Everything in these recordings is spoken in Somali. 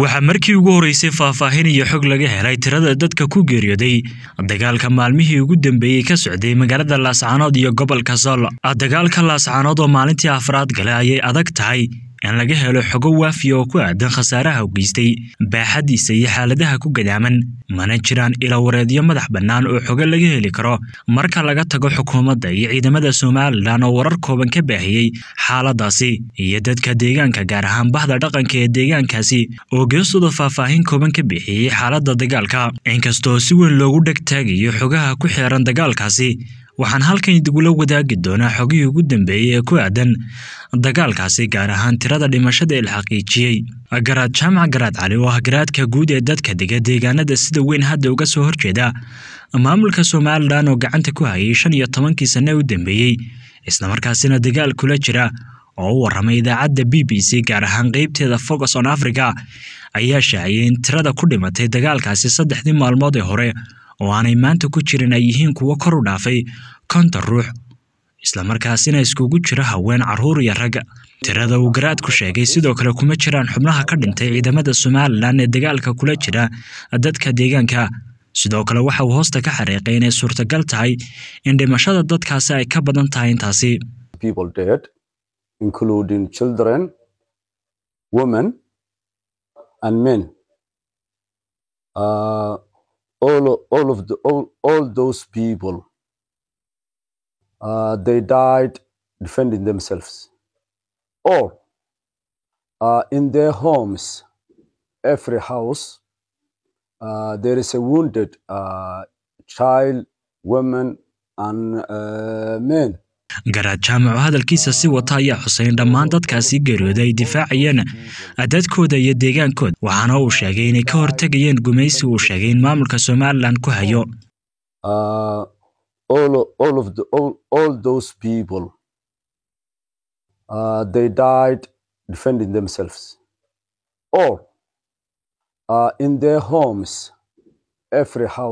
waxaa markii ugu horreysay faahfaahin iyo xog laga helay tirada dadka ku geeriyooday dagaalka maalmihii ugu dambeeyey ka socday magaalada laascaanood iyo gobolka sol ah, dagaalka laascaanood oo maalintii afraad gale ayay adag tahay in laga helo xogo waafiya oo ku aadan khasaaraha u geystay baaxadiisa iyo xaaladaha ku gadaaman mana jiraan ilawareedyo madax bannaan oo xogo laga heli karo marka laga tago xukuumadda iyo ciidamada somalilan oo warar kooban ka baahiyey xaaladdaasi iyo dadka deegaanka gaar ahaan bahda dhaqanka ee deegaankaasi oo geestoda faahfaahin kooban ka bixiyey xaaladda dagaalka inkastoo si weyn loogu dheg taagayo xogaha ku xeeran dagaalkaasi waxaan halkan idigula wadaagi doonaa xogihii ugu dambeeyey ee ku aadan dagaalkaasi gaar ahaan tirada dhimashada il xaqiijiyey garaad jaamac garaad cali oo ah garaadka guud ee dadka dega deegaanada sida weyn hadda uga soo horjeeda maamulka somalilan oo gacanta ku hayay shan iyo tobankii sanne u dambeeyey isla markaasina dagaal kula jira oo u warramay idaacadda b b c gaar ahaan qaybteeda focus on africa ayaa shaaciyey in tirada ku dhimatay dagaalkaasi saddexdii maalmood ee hore oo aanay maanta ku jirin ay yihiin kuwo kor u dhaafay konta ruux islamarkaasina iskugu jira haween caruur iyo rag tirada uu garaadku sheegay sidoo kale kuma jiraan xubnaha ka dhintay ciidamada somalilan ee dagaalka kula jira dadka deegaanka sidoo kale waxa uu hoosta ka xariiqay inay suurtagal tahay in dhimashada dadkaasi ay ka badan tahay intaasi all, all of the, all, all those people, uh, they died defending themselves or uh, in their homes, every house, uh, there is a wounded uh, child, woman, and uh, men. garaad jaamaco hadalkiisa si wata ayaa xuseyn dhammaan dadkaasi geeriyooda ay difaacayeen dadkooda iyo deegaankooda waxaana uu sheegay inay ka hortegayeen gumaysi uu sheegay in maamulka somalilan ku hayo uh,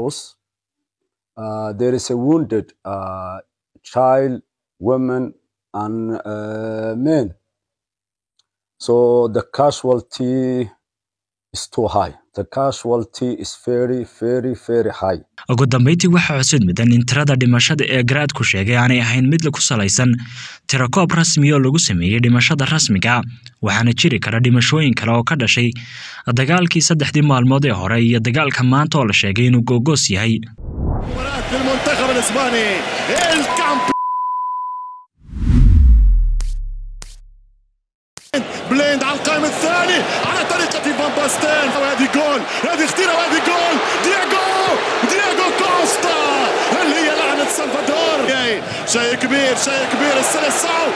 women and uh, men. So the casualty is too high. The casualty is very, very, very high. ugu dambeyntii waxaa cusud midan in tirada dhimashada ee garaadku sheegay aanay ahayn mid ku salaysan tirakoob rasmiya oo lagu sameeyey dhimashada rasmiga waxaana jiri kara dhimashooyin kale oo ka dhashay dagaalkii saddexdii maalmood ee hore iyo dagaalka maanta oo la sheegay inuu googoos yahay بليند على القائم الثاني على طريقة فان باستين وهذه جول هذه خطيرة وهذه جول دياغو دياغو كوستا هل هي لعنة سلفادور شيء كبير شيء كبير الثلاث صعب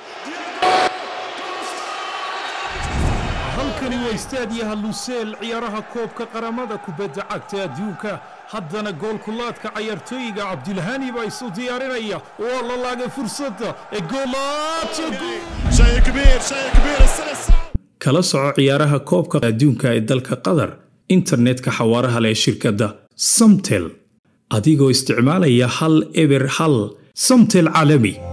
halkani waa istaadiyaha luseel ciyaaraha koobka qaramada kubadda cagta adduunka haddana goolkulaadka cayaartooyiga cabdilhani baa isu diyaarinaya oo la laagay fursadda ee goolaata kala soco ciyaaraha koobka adduunka ee dalka qatar internetka xawaaraha leh shirkadda samtel adigoo isticmaalaya hal eber hal samtel caalami